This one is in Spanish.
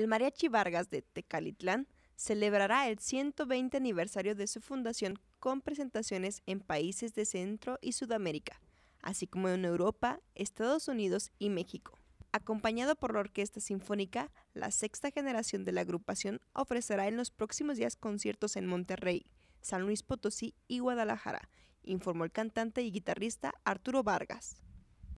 el Mariachi Vargas de Tecalitlán celebrará el 120 aniversario de su fundación con presentaciones en países de Centro y Sudamérica, así como en Europa, Estados Unidos y México. Acompañado por la Orquesta Sinfónica, la sexta generación de la agrupación ofrecerá en los próximos días conciertos en Monterrey, San Luis Potosí y Guadalajara, informó el cantante y guitarrista Arturo Vargas.